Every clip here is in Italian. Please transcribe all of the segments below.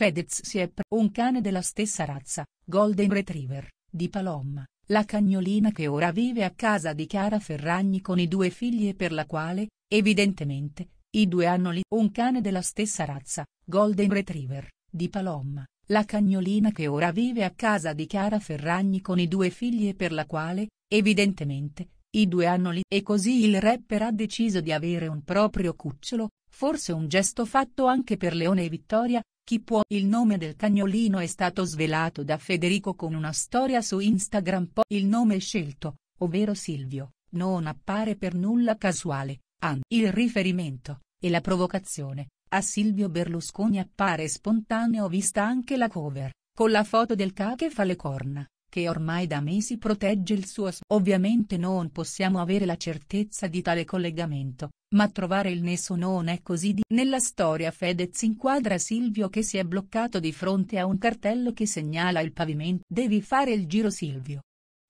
Fedez si è pre- un cane della stessa razza, Golden Retriever, di Palomma, la cagnolina che ora vive a casa di Chiara Ferragni con i due figli e per la quale, evidentemente, i due hanno lì un cane della stessa razza, Golden Retriever, di Palomma, la cagnolina che ora vive a casa di Chiara Ferragni con i due figli e per la quale, evidentemente, i due hanno lì e così il rapper ha deciso di avere un proprio cucciolo, forse un gesto fatto anche per Leone e Vittoria, chi può? Il nome del cagnolino è stato svelato da Federico con una storia su Instagram. Poi il nome scelto, ovvero Silvio, non appare per nulla casuale, anzi il riferimento, e la provocazione, a Silvio Berlusconi appare spontaneo vista anche la cover, con la foto del ca che fa le corna, che ormai da mesi protegge il suo... Ovviamente non possiamo avere la certezza di tale collegamento, ma trovare il nesso non è così di... Nella storia Fedez inquadra Silvio che si è bloccato di fronte a un cartello che segnala il pavimento. Devi fare il giro Silvio.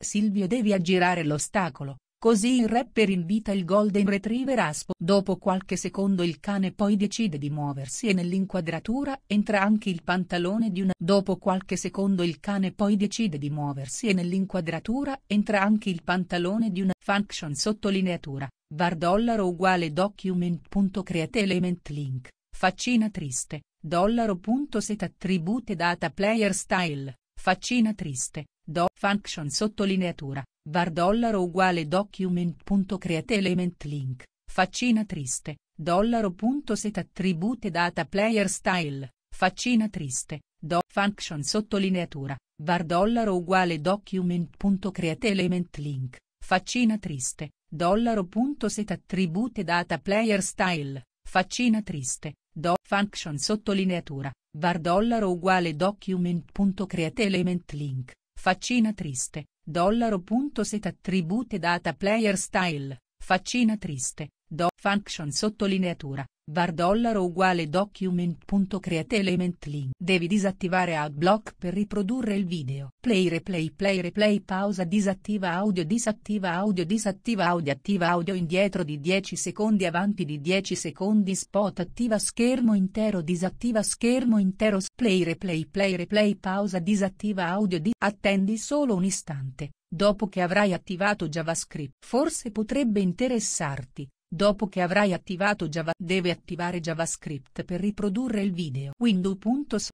Silvio devi aggirare l'ostacolo, Così il rapper invita il golden retriever Aspo. Dopo qualche secondo il cane poi decide di muoversi e nell'inquadratura entra anche il pantalone di una. Dopo qualche secondo il cane poi decide di muoversi e nell'inquadratura entra anche il pantalone di una. Function sottolineatura, var dollaro uguale document.create element link, faccina triste, set attribute data player style, faccina triste, do function sottolineatura var dollaro uguale document.create element link, faccina triste, dollaro punto set attribute data player style, faccina triste, do function sottolineatura, var dollaro uguale document.create element link, faccina triste, dollaro punto set attribute data player style, faccina triste, do function sottolineatura, var dollaro uguale document.create element link, faccina triste, Dollaro.set attribute data player style, faccina triste, Do function sottolineatura, var dollaro uguale document.create element link. Devi disattivare adblock per riprodurre il video. Play replay play replay pausa disattiva audio disattiva audio disattiva audio attiva audio indietro di 10 secondi avanti di 10 secondi spot attiva schermo intero disattiva schermo intero play replay play replay pausa disattiva audio di attendi solo un istante. Dopo che avrai attivato JavaScript, forse potrebbe interessarti Dopo che avrai attivato Java, devi attivare JavaScript per riprodurre il video. Windows.